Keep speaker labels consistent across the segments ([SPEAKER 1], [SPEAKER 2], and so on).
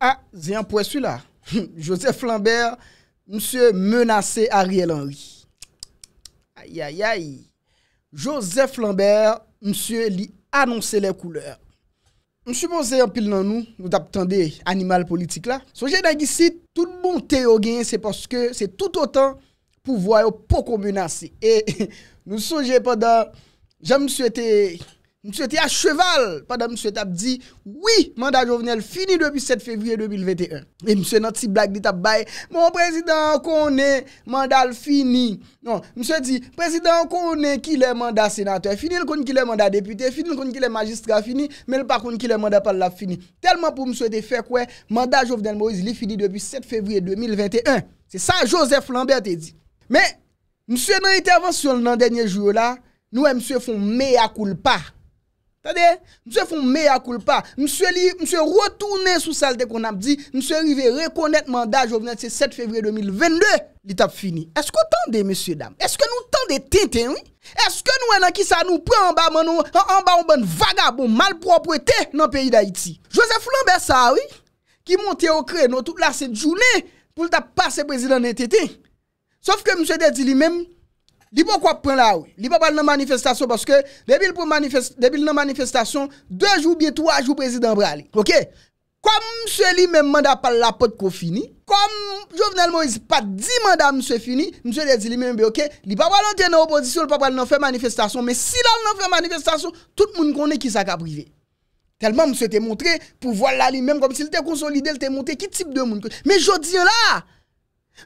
[SPEAKER 1] A, ze yon pwes sou la, Joseph Lambert, msye menase Ariel Henry. Ayayay, Joseph Lambert, msye li anonse le kouleur. Msye mwose yon pil nan nou, nou tap tande animal politik la. Souje nagisi, tout mwonte yo gen, se paske se tout otan pou voyo poko menase. E, nou souje padan, ja msye te... Mse te a cheval, pandan mse te ap di, oui, mandal jovenel fini depi 7 februye 2021. E mse nan ti blag dit ap bay, mon prezident konen, mandal fini. Non, mse di, prezident konen ki le mandal senateur, fini le konen ki le mandal depute, fini le konen ki le magistra fini, men le pa konen ki le mandal pal la fini. Telman pou mse te fe kwe, mandal jovenel Moise li fini depi 7 februye 2021. Se sa, Joseph Lambert te di. Men, mse nan intervansyon nan denye juyo la, nou e mse fon mea kulpa Tade, mse foun mea kulpa, mse li, mse rotounen sou salde kon ap di, mse li ve rekonet mandaj ou venet se 7 fevri 2022, li tap fini. Eske ou tande, mse dam? Eske nou tande tenten, oui? Eske nou enan ki sa nou pre anba, anba ou ban vagab ou malproprete nan peyi da iti? Josef Flambé sa, oui? Ki monte okre nou tout la sete jounen pou lta passe prezident netete? Sof ke mse de di li menm? Li bon quoi prend là Li pas de manifestation parce que depuis le manifeste manifestation deux jours bien trois jours président Brali. OK Comme lui même mandat par la porte qu'on fini, comme Jovenel Moïse pas dit mandat monsieur fini, monsieur dit lui même ben, OK, li pas volonté dans opposition, pas pas faire manifestation, mais si là fait faire manifestation, tout le monde connaît qui ça privé. Tellement monsieur t'est montré pour voir la lui même comme s'il était consolidé, il t'est montré qui type de monde. Mais je dis là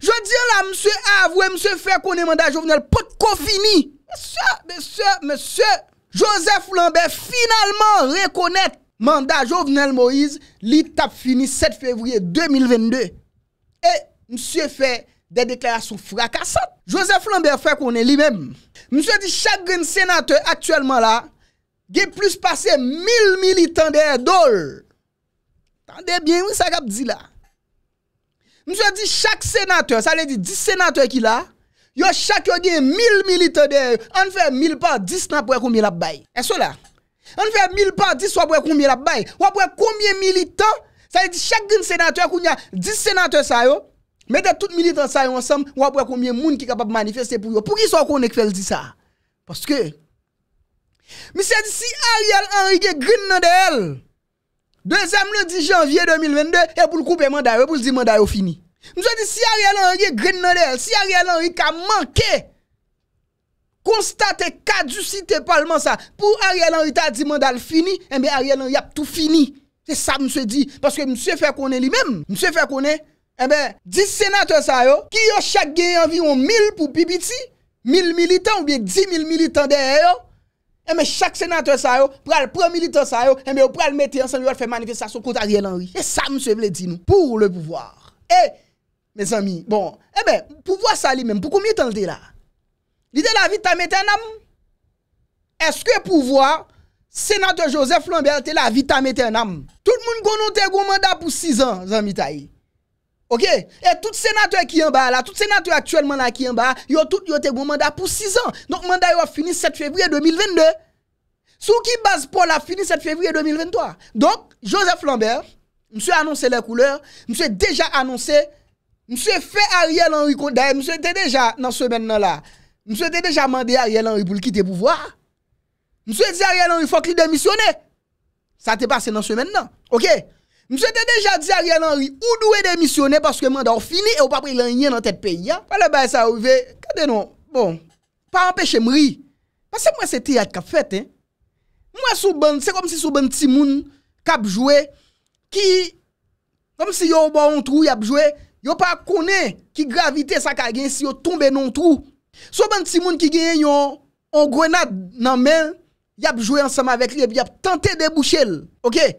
[SPEAKER 1] Je diyo la, msye avwe, msye fè konen manda jovenel, pot kon fini. Mese, mese, mese. Josef Lambert finalman rekonet manda jovenel Moïse li tap fini 7 fevriye 2022. E msye fè de deklarasyon frakasan. Josef Lambert fè konen li menm. Mse di chak gen senate aktuelman la, ge plus pase 1000 militant der dol. Tande bien ou sa kap di la? dit dit chaque sénateur, ça veut dire 10 sénateurs qui la, yo chaque yon 1000 militants, de, On fait 1000 par 10 nan pou e la bay. Est-ce là? On fait 1000 par 10 wapou combien koumye la baye? Ou combien de militants Ça veut dire que sénateur, sénateur y a 10 sénateurs, sa yo, mettez tout militant ça ensemble ou après combien de monde qui capable manifester pour lui. pour qui soit qu'on fait dit ça parce que monsieur dit si Ariel Henry gen green de elle Dezem lè di janvye 2022, e pou l'koupe mandal, e pou l'di mandal yo fini. Mousè di si Ariel Henry gren nan der, si Ariel Henry ka manke, konstate kadusite palman sa, pou Ariel Henry ta di mandal fini, ebe eh Ariel Henry ap tout fini. Se sa mousè di, paske mousè fè konen li men, mousè fè konen, ebe di senatè sa yo, ki yo chak gen yon vi yon mil pou pibiti, mil militant ou biye di mil militant der yo, Eme, eh, chak senatre sa yo, pral premi litre sa yo, eme, eh, ou pral mette yon senatre yon fè manifestasyon konta Riel Henry. E sa, msè, vle di nou, pou le pouvoir. E, eh, mè zami, bon, ebe, pouvoi sa li mèm, poukou mè tan te la? Lide la vit ta mette yon nam? Eske pouvoi, senatre Joseph Lambert te la vit ta mette yon nam? Tout moun konon te goun manda pou 6 an, zami ta yi. OK Et tout sénateur qui en bas là, tout sénateur actuellement là qui en bas, yo tout yo te bon mandat pour 6 ans. Donc mandat yo fini 7 février 2022. Sous qui base Paul a fini 7 février 2023. Donc Joseph Lambert, monsieur annoncé les couleurs, monsieur déjà annoncé monsieur fait Ariel Henry d'ailleurs monsieur était déjà dans ce maintenant là. Monsieur était déjà mandé Ariel Henry pour quitter pouvoir. Monsieur dit Ariel Henry faut qu'il démissionne. Ça t'est passé dans ce là. OK Mwen se te deja di a rien nan ri, ou dwe demisyone paske mwen da ou fini e ou pa pri lanyen nan tet pe yon. Fale bay sa ouve, kade nou, bon, pa ampeche mri. Pase mwen se te yad ka fete, eh. Mwen sou ban, se kom si sou ban ti moun kap jowe, ki, kom si yo ou ba on trou yap jowe, yo pa kone ki gravite sa ka gen si yo tombe non trou. Sou ban ti moun ki gen yon, on grenade nan men, yap jowe ansama vek li, epi yap tante de bouchel, okey?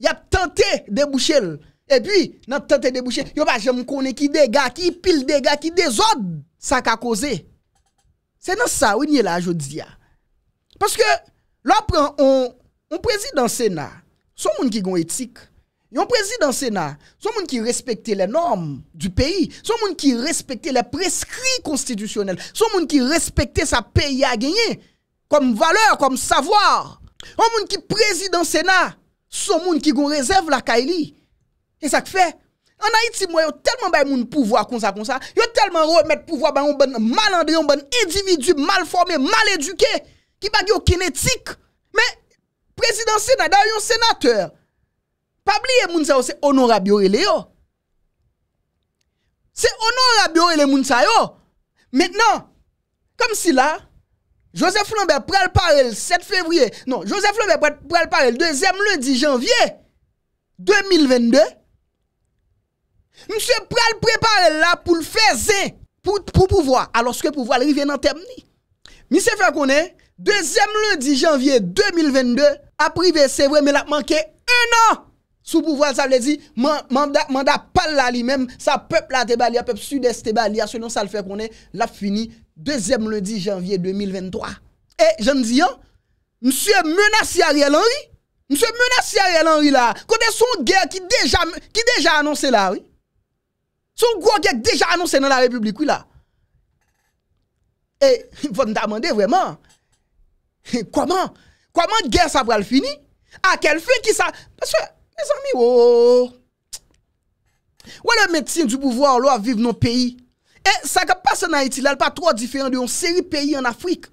[SPEAKER 1] y a tenté de boucher et puis n'a tenté déboucher yo pas j'aime connaître qui dégâts qui pile dégâts qui désordre ça ka causé c'est dans ça où est là aujourd'hui parce que là prend on président sénat son monde qui gon éthique un président Sénat, son monde qui respecte les normes du pays, son monde qui respecte les prescrits constitutionnels, son monde qui respecte sa pays à gagner comme valeur, comme savoir. Un monde qui président Sénat, Son moun ki goun rezèv lakay li. E sa k fè? An Haiti mwen yo telman bay moun pouvoi kon sa kon sa. Yo telman remèd pouvoi bay moun bon malandri, moun bon individu malformè, malèdukè, ki bag yo kinétique. Mè, prezident sénatè, yon sénatèr. Pabliye moun sa yo se onora biore le yo. Se onora biore le moun sa yo. Mènen, kom si la, Josep Flombert pral parel 7 fevriye, non, Josep Flombert pral parel 2em lodi janvye 2022, mi se pral preparel la pou l feze pou pouvoi, aloske pouvoi li ven nan temni. Mi se fe konen, 2em lodi janvye 2022, apri ve se vwe, me la manke 1 an sou pouvoi, sa vle di manda pal la li, men sa pep la te bali, a pep sudeste te bali, a se non sa le fe konen, la fini 2022. deuxième lundi janvier 2023. Et eh, je dis, monsieur menacé Ariel Henry. Monsieur menacé Ariel Henry là. est son guerre qui déjà, qui déjà annoncé là, oui. Son gros guerre déjà annoncé dans la République, oui là. Et eh, il faut me demander vraiment, eh, comment, comment guerre ça va le finir? À quel fin qui ça? Parce que, mes amis, oh, est oh, oh. le médecin du pouvoir, là, vivre dans le pays. E, sa ka passe nan iti, lal pa 3 diferent de yon seri peyi an Afrik.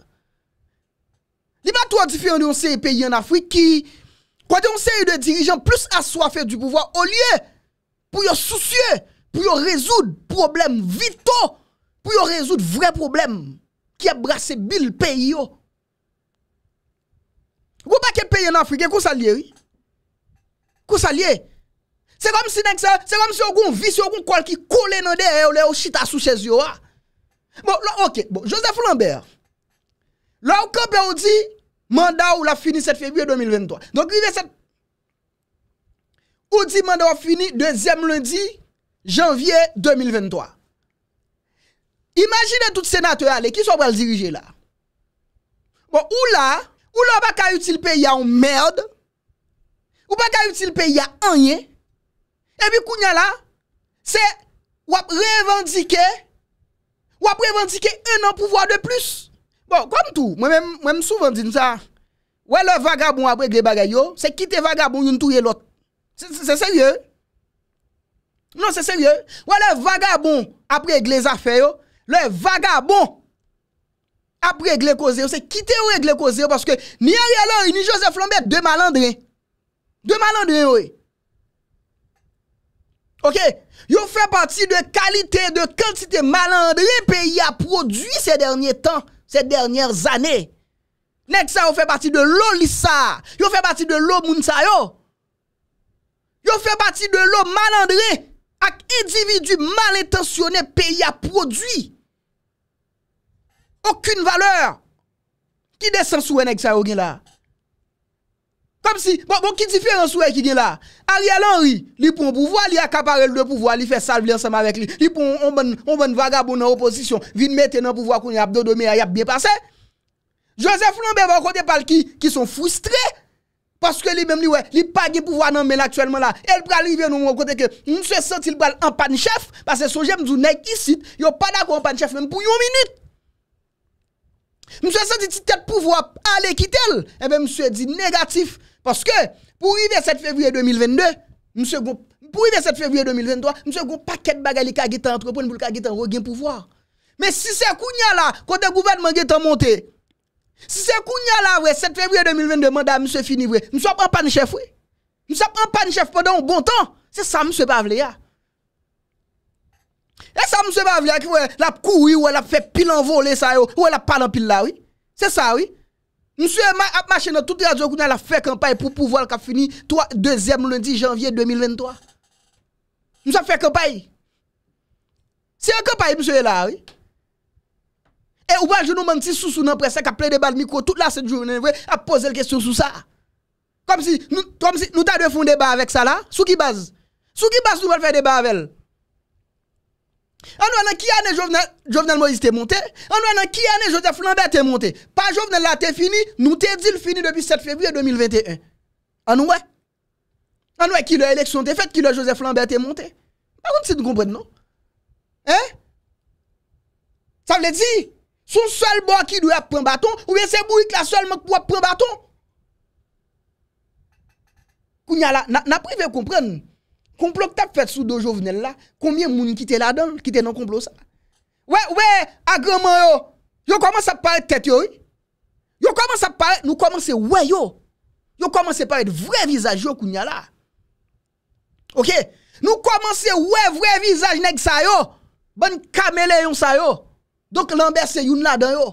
[SPEAKER 1] Li pa 3 diferent de yon seri peyi an Afrik ki, kwa de yon seri de dirijan plus aswa fey du pouvoi o liye, pou yo soucie, pou yo rezoud problem vito, pou yo rezoud vre problem ki e brase bil oh. peyi yo. Wou pa ke peyi an Afrik, e eh, kousa liye ri? Kousa liye? Se kom si nèk sa, se kom si yo goun vi, se yo goun kol ki kou lè nan derè, yo lè yo chita sou chèz yo a. Bon, lò, ok, bon, Joseph Lambert. Lò, ou kèpè ou di, manda ou la fini 7 februè 2023. Donk, ou di manda ou la fini 2e lundi janvye 2023. Imagine tout sénateur ale, ki sou wèl dirije la? Bon, ou la, ou lò baka utilpe ya un mèrd, ou baka utilpe ya anyè, Ebi kounya la, se wap revendike, wap revendike un an pouvoi de plus. Bon, konm tou, mwen m souven din sa. Wè le vagabon apre gle bagay yo, se kite vagabon yon touye lot. Se serye. Non, se serye. Wè le vagabon apre gle zafè yo, le vagabon apre gle koze yo, se kite yo gle koze yo. Parce que ni Ariello ni Joseph Lambert, deux malandrins. Deux malandrins yo. Ok, yo fè pati de kalite, de kantite malandre peyi a prodwi se dernyè tan, se dernyè zanè. Nèk sa yo fè pati de lò lisa, yo fè pati de lò mounsa yo. Yo fè pati de lò malandre ak individu malintensione peyi a prodwi. Ok, yo fè pati de lò malandre ak individu malintensione peyi a prodwi. Comme si, bon, bon, qui différence ouais qui est là? Ariel Henry, il prend pouvoir, il accapare le pouvoir, il fait salve ensemble avec lui. Il prend un bon, vagabond en opposition, vient mettre dans pouvoir qu'on y a a bien passé. Joseph Lambert, côté parle qui, qui sont frustrés. Parce que lui-même, lui, ouais, lui pas de pouvoir non, mais actuellement là, elle peut arriver nous, côté que, nous se sent en panne chef, parce que son j'aime du il ici, il pas d'accord en panne chef, même pour une minute. Monsieur senti dit tête pouvoir aller quitter Eh bien, monsieur dit négatif. Parce que pour arriver 7 février 2022, monsieur pour arriver 7 février 2023, monsieur gon paquet de bagages qui a entrepris pour qui a pouvoir. Mais si c'est Kounia là, quand le gouvernement qui est monté, si c'est Kounia là, ouais, 7 février 2022, mandat monsieur fini, ouais, monsieur prend pas de chef, ouais. Monsieur prend pas de chef pendant un bon temps. C'est ça, monsieur Pavléa. E sa msè Mavya ki wè l ap kou wè l ap fè pil an volè sa yo wè l ap pal an pil la wè. Se sa wè. Msè ap machè nan touti adjou kou nan l ap fè kampay pou pou wè l ka fini 2e lundi janvye 2023. Msè ap fè kampay. Se an kampay msè wè la wè. E ou wè l jounou man ti sou sou nan presè ka pley debat mikou tout la sè jounou nan wè ap pose l kè sou sou sa. Kom si nou ta dwe foun debat avèk sa la sou ki baz. Sou ki baz nou wè l fè debat avèl. nous, anan ki ane Jovenel, Jovenel Moïse est monté Anou qui ki ane Joseph Lambert est monté Pas Jovenel la c'est fini, Nous, te dit le fini depuis 7 février 2021. En ouais en ouais qui l'élection t'est faite, qui le Joseph Lambert est monté Par contre, si nous comprenons, non Hein Ça veut dire, son seul bois qui doit prendre bâton, ou bien c'est qui la seulement qui doit prendre bâton Kounya là, n'a privé comprendre Komplo kta pwet sou do jo vnen la? Koumye mouni ki te la dan? Ki te nan komplo sa? We, we, agreman yo. Yo komanse ap pare tete yo. Yo komanse ap pare, nou komanse we yo. Yo komanse pare vre vizaj yo kounya la. Ok? Nou komanse we vre vizaj neg sa yo. Ban kamele yon sa yo. Donk lanbe se yon la dan yo.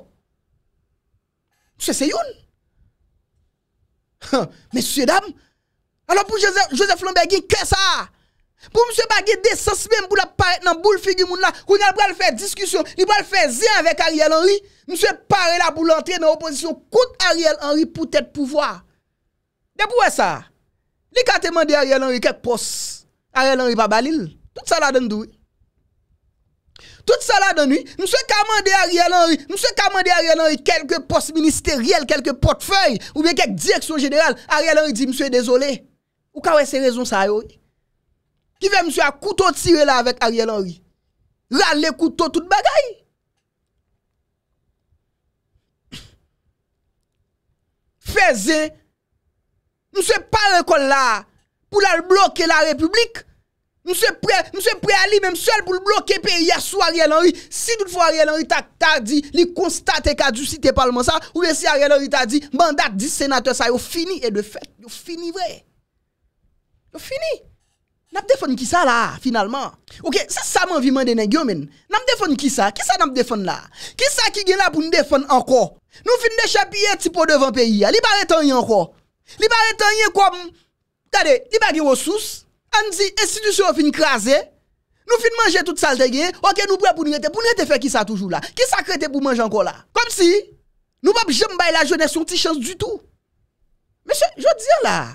[SPEAKER 1] Se se yon. Mese se yon. Ano pou Joseph Lambergin ke sa a? Pou mse bagye de sasme m pou la paret nan bou l figi moun la Kou nal pral fè diskusyon, li pral fè zè anvek Ariel Henry Mse pare la pou l antre nan oposisyon kout Ariel Henry pou tèt pou vwa Dè pou wè sa? Li kate mande Ariel Henry kek pos? Ariel Henry pa balil? Tout sa la dan nou Tout sa la dan nou, mse kamande Ariel Henry Mse kamande Ariel Henry kek pos ministeriel, kek potfey Ou mwen kek direksyon jeneral, Ariel Henry di mse dezolé Ou kawè se rezon sa yo wè? Nive mswe ak koutou tire la avèk Ariel Henry. La le koutou tout bagay. Fèze, mswe pa renkon la pou la bloke la republik. Mswe preali mswe pou bloke pe yasou Ariel Henry. Si dout fwa Ariel Henry ta di, li konstate ka du site parlement sa, ou de si Ariel Henry ta di, mandat di senatè sa yo fini. E yo fini vre. Yo fini. N'a qui ça là finalement. OK, c'est ça mon vie des nèg men. N'a défendu qui ça? Qui ça n'a défendu là? Qui ça qui vient là pour nous défendre encore? Nous fin de chapiller petit peu devant pays. Li pas retan encore. Li pas retan comme regardez, li pas de ressources. On dit institution fin craser. Nous fin manger toute salle de OK, nous prêt pour nous rester. Pour nous rester faire qui ça toujours là? Qui ça crée pour manger encore là? Comme si nous pas jamais la jeunesse une petite chance du tout. Monsieur, je veux dire là,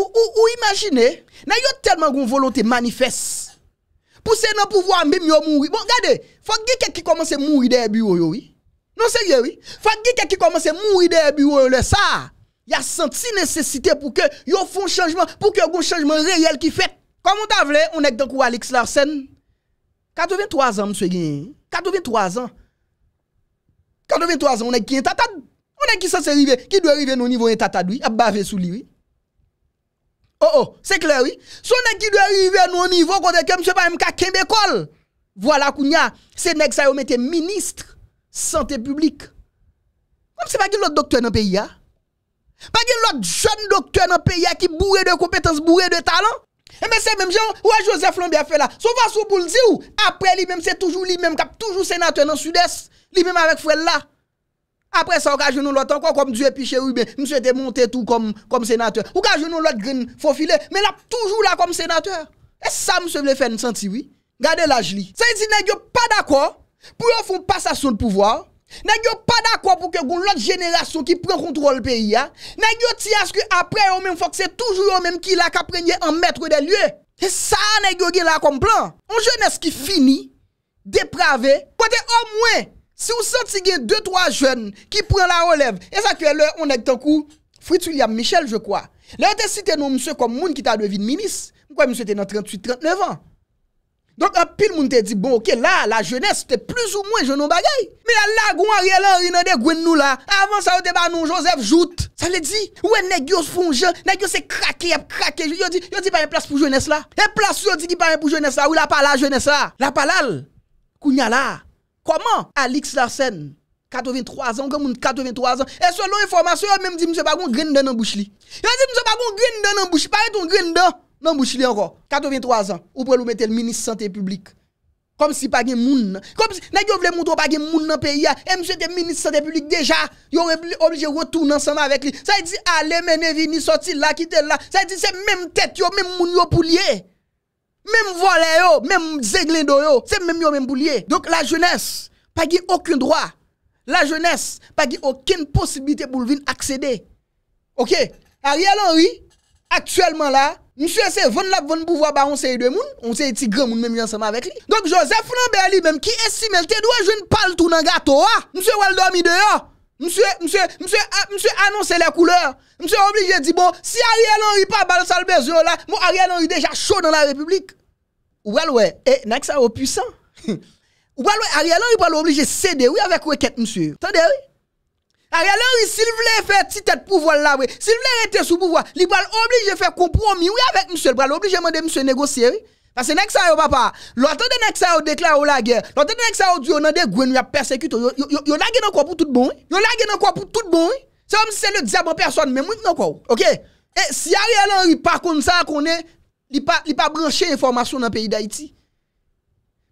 [SPEAKER 1] ou, imagine, ou n'a tellement gon volonté manifeste. Pour c'est non pouvoir même yon mourir. Bon, gade, faut que quelqu'un qui commence à mourir derrière bureau yon, Non sérieux, oui. Faut que quelqu'un qui commence à mourir derrière le ça. Il a senti nécessité pour que yo font changement, pour que un changement réel qui fait. Comme on t'a on est dans Alex Larsen. 83 ans, monsieur Guin. 83 ans. 83 ans, on est qui est tatad. On est qui ça s'est arrivé, qui doit arriver au niveau un tatad, A à baver sous lui, Oh oh, c'est clair, oui. Son nèg qui doit arriver à nous au niveau côté que monsieur pas même l'école. Voilà Kounia, c'est nèg ça yo mette ministre santé publique. Comme c'est pas l'autre docteur dans pays Pas l'autre jeune docteur dans le pays qui bourré de compétences, bourré de talents. Et eh mais ben, c'est même genre, ouais, Joseph Lambert fait là. Son va sous pour le dire, après lui-même, c'est toujours lui-même qui toujours sénateur dans le sud-est, lui-même avec frère là. Après ça, on a joué l'autre encore comme Dieu piché bien Monsieur était monté tout comme, comme sénateur. Ou a joué l'autre green faut filer, mais là toujours là comme sénateur. Et ça monsieur le faire senti oui. Regardez l'âge li. Ça dit n'est pas d'accord pour une passation de pouvoir. N'est pas d'accord pour que l'autre génération qui prend contrôle le pays a. Hein? N'est ce pas que après on même faut que c'est toujours eux même qui la qu'a en maître des lieux. Et ça n'est là comme plan. On jeunesse qui finit dépravé, côté au moins si vous sentez qu'il y deux, trois jeunes qui prennent la relève, et ça que l'heure, on est un coup, Fritz William Michel, je crois. Là, on cité nous, monsieur, comme monde qui t'a devenu ministre. Pourquoi monsieur était dans 38, 39 ans? Donc, un pile, monde te dit, bon, ok, là, la jeunesse, c'était plus ou moins jeune bagaille. Mais là, là, Ariel Henry, nan de gwen nous là. Avant, ça, était pas nous, Joseph Jout. Ça veut dit. ouais, nèg yo font un nèg yo c'est craqué, craqué. ont dit, yo dit pas une place pour jeunesse là. Et place, yo dit qui pas pour jeunesse là, ou la pas la jeunesse là. La pas là. Kounya là. Comment Alix Larsen, 83 ans, comme 83 ans, et selon information, même dit monsieur pas gon grain dans bouche Il Il dit monsieur pas gon grain dans bouche, pas ton grain dans la bouche encore. 83 ans, ou pour le mettre le ministre santé publique. Comme si pas de moun, comme si nèg yo montrer pas de monde dans pays hein? et monsieur le ministre santé publique déjà, yo obligé retourner ensemble avec lui. Ça dit aller mener venir sortir là quitter là. Ça dit c'est même tête même monde, vous pour même yo même yo, c'est même yo même boulier. Donc la jeunesse, pas aucun droit. La jeunesse, pas aucune possibilité pour venir accéder. OK Ariel Henry, actuellement là, monsieur c'est von la von pouvoir bah on sait de moun, on sait petit grand moun même ensemble avec lui. Donc Joseph Lambert lui même qui estime te doit jouer une palle tout dans gâteau. Hein. Monsieur Waldomi de dehors. Monsieur, monsieur, monsieur, ah, monsieur annonce les couleurs. Monsieur obligé dit bon, si Ariel Henry pas balle sale besoin là, mon Ariel Henry déjà chaud dans la République. Ou alors, ouais, et eh, n'a ça au oh, puissant. Ou alors, Ariel Henry pas obligé de céder, oui, avec requête, monsieur. Attendez, oui. Ariel Henry, s'il voulait faire petite tête pouvoir là, oui, s'il voulait rester sous pouvoir, il va obligé de faire compromis, oui, avec monsieur, il va obligé de demander monsieur négocier, oui. Parce que next yo papa, l'autre de next yo déclare la guerre. L'autre de next yo dit on a des gwen a persécuté. Yo yo lagué dans pour tout bon. Yon la gen pour tout bon. C'est comme si c'est le diable en personne moui ne quoi. OK? Et si Ariel Henry pas comme ça qu'on est, il pas branché information dans le pays d'Haïti.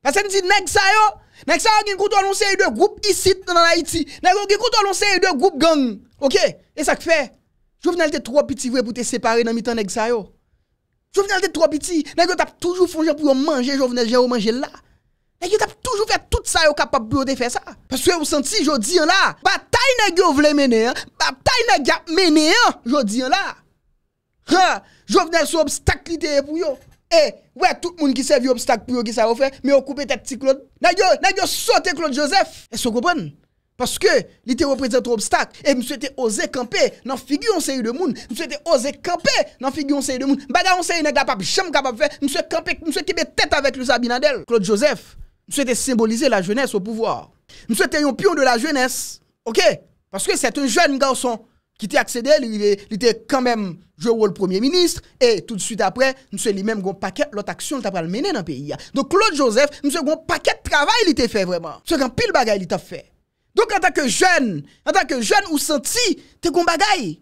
[SPEAKER 1] Parce que dit next yo, next yo gen de groupe ici dans Haïti. Next yo gen de groupe gang. OK? Et ça que fait Jovenel trois trop petit pour te séparer dans mi-temps next yo. Jow venel de tro biti, nan yo tap toujou fonjen pou yo manje, jow venel jè yo manje la. Nan yo tap toujou fè tout sa yo kapap biyo de fè sa. Pas wè ou senti, jow diyan la, batay nan yo vle mènen, batay nan yo mènen, jow diyan la. Ha, jow venel sou obstakliteye pou yo. E, wè tout moun ki sev yo obstakliteye pou yo ki sa yo fè, mè yo koupe tet ti klod. Nan yo, nan yo sote klod Josef. E so kopon. Paske li te reprezento obstak. E mswe te ose kampe nan figyon se yon demoun. Mswe te ose kampe nan figyon se yon demoun. Bagayon se yon neglapap chanm kapap fe. Mswe kampe, mswe kibe tet avèk lousa binadel. Claude Joseph, mswe te simbolize la jeunesse ou pouvoir. Mswe te yon piyon de la jeunesse. Ok? Paske se te yon joun galson ki te akse de li te kamem jou ou l'premier ministre. E tout de suite apre, mswe li menm goun paket lot aksyon ta pral mene nan peyi ya. Don Claude Joseph, mswe goun paket travay li te fe vreman. Ms Donk an tak ke jen, an tak ke jen ou santi, te kon bagay.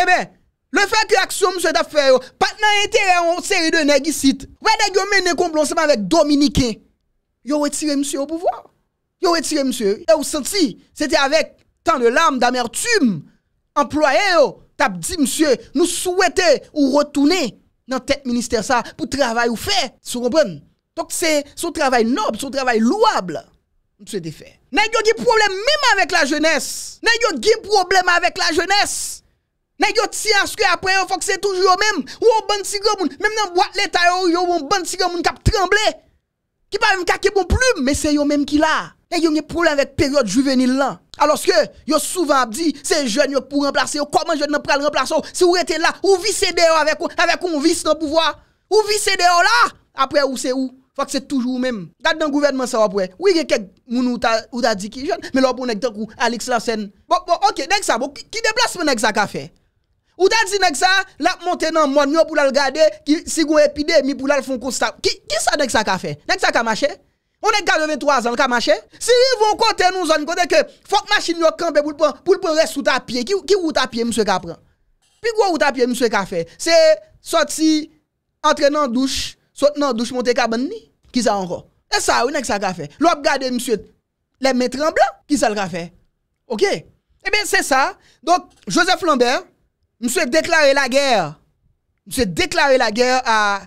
[SPEAKER 1] Ebe, eh le fè kè aksyon msè ta fè yo, pat nan etè yon seri de negisit, wè den yon mè ne kon blonsèman vek Dominiken, yo wè tire msè yo pouvoi. Yo wè tire msè, e ou santi, sè te avek tan de lam d'amertume, employe yo, tap di msè, nou souwète ou rotounè nan tèt minister sa, pou travay ou fè, sou rompren. Donk se sou travay nob, sou travay louable. Se defè. Nè yo gip problem mèm avèk la jènes. Nè yo gip problem avèk la jènes. Nè yo ti anskè apè yo fòkse touj yo mèm. Ou ou ban si gèmoun. Mèm nan boat lè ta yo yo ou ou ban si gèmoun kap tremble. Ki pa mèm kake bon plume. Mè se yo mèm ki la. Nè yo nè problem avèk periode juvenil lan. Alòs ke yo souvan di se jèn yo pou remplase yo. Koman jèn nan pral remplase yo. Se ou rete la. Ou visse deyo avèk ou. Avèk ou ou visse nan pouvoi. Ou visse deyo la. Apè faut que c'est toujours même. Garde dans le gouvernement, ça va pour Oui, il y a quelques gens qui ta dit qui jeune, mais là, pour nous, Alex Lassen. Bon, bon, ok, nèg ça, qui déplace mon nèg ça ka fait? Ou ta dit nèg ça, la monter dans mon yo pour la regarder, qui si gon épidémie pour la font constat. Qui qui ça nèg ça ka fait? Nèg ça qu'a marché? On est 83 ans qui marché. Si ils vont côté nous on côté que faut que machine yo camper pour pour prendre reste sous ta pied. Qui qui ou ta pied monsieur qu'a prend? Puis quoi ou ta pied monsieur qu'a fait? C'est sorti entraînant douche saute dans douche monte cabane qui ça encore et ça oui que ça a fait l'op gade, monsieur les en blanc, qui ça le fait OK Eh bien c'est ça donc Joseph Lambert monsieur déclaré la guerre monsieur déclaré la guerre à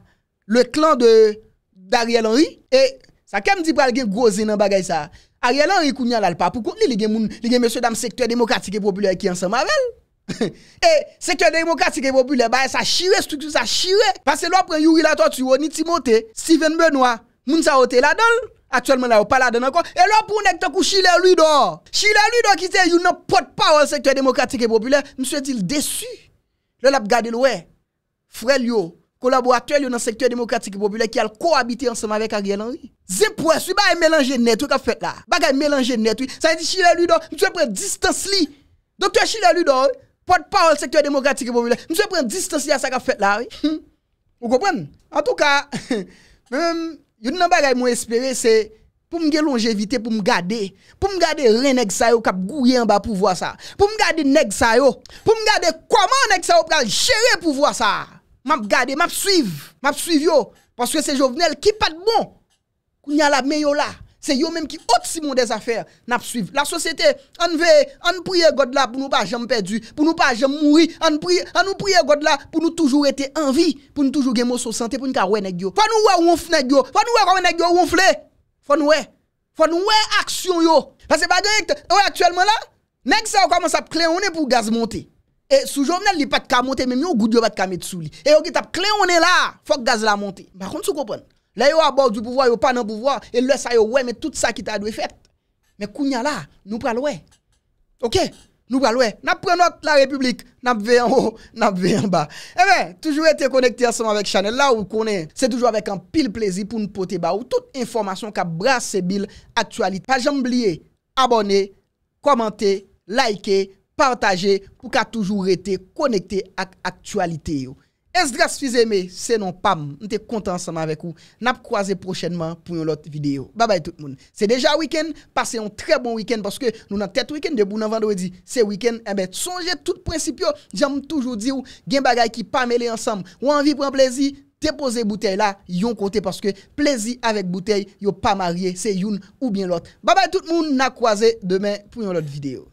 [SPEAKER 1] le clan de d'Ariel Henry et ça me dit pour le gros dans bagay ça Ariel Henry n'y a pas pour contre, les monsieur dans le monsieur secteur démocratique et populaire qui ensemble avec et eh, secteur démocratique et populaire, bah, ça chire, structure, ça chire. Parce que là, prend Yuri la torture, ni Timote, Steven Benoît, Mounsa ote la donne. Actuellement, là, on pas la donne encore. Et là, pour nek takou Chile Ludo. Chile Ludo qui te pot porte-parole secteur démocratique et populaire, monsieur dit déçu. Le a regardé l'oué. Frère yo, collaborateur dans le secteur démocratique et populaire qui a cohabité ensemble avec Ariel Henry. C'est pour ça, bah, mélangé mélanger net, tout qu'a fait là. Bah, mélanger net, Ça veut dire Chile Ludo, monsieur prend distance li. Docteur Chile Ludo, porte-parole secteur démocratique et populaire. Monsieur prend distance à ça qu'a fait là, oui. Hmm. Vous comprenez En tout cas, même une bagaille moi espérer c'est pour me longévité pour me garder, pour me garder nèg ça yo cap gouiller en bas pour ça. Pour me garder nèg yo, pour me garder comment nèg ça yo pral gérer pour voir ça. M'a garder, m'a suivre, m'a suivre yo parce que c'est Jovenel qui pas de bon. a la meilleure là c'est eux même qui si mon des affaires, n'a suivre. La société, on veut, on prie God là pour nous pas jamais perdu, pour nous pas jamais mourir, on prie, on nous prie God là pour nous toujours être en vie, pour nous toujours gagner santé, pour nous carouer nèg yo. Faut nous ouais on nèg yo, faut nous ouais comment nèg yo ronfler. Faut nous ouais. Faut nous ouais action yo. Parce que bagay actuellement là, nèg ça commence à clair on est pour gaz monter. Et sous journal, il pas de monter, même yon goud yon pas de mettre sous lui. Et yon qui tape clé, on est là, faut que gaz la monte Par contre, vous comprenez? La eh yo abor du pouvoy yo pa nan pouvoy, e lè sa yo wè mè tout sa ki ta dwe fèt. Mè kounya la, nou pral wè. Ok, nou pral wè. Nap prenot la republik, nap vè an ho, nap vè an ba. E mè, toujou etè konekte asman wèk chanel. La ou kone, se toujou avèk an pil plezi pou nou pote ba. Ou tout informasyon ka brase bil aktualite. Pa jan mbliye, abone, komante, like, partaje, pou ka toujou etè konekte ak aktualite yo. Es dras fize me, senon pam, nte konta ansanman vek ou, nap kwaze prochenman pou yon lot videyo. Babay tout moun. Se deja wikend, pase yon tre bon wikend, paske nou nan tet wikend, debou nan vando edi. Se wikend, ebe, eh sonje tout prinsipyo, jam toujou di ou, gen bagay ki pa mele ansanm. Ou anvi pren plezi, te pose butey la yon kote, paske plezi avek butey, yo pa marye, se yon ou bien lot. Babay tout moun, nap kwaze demen pou yon lot videyo.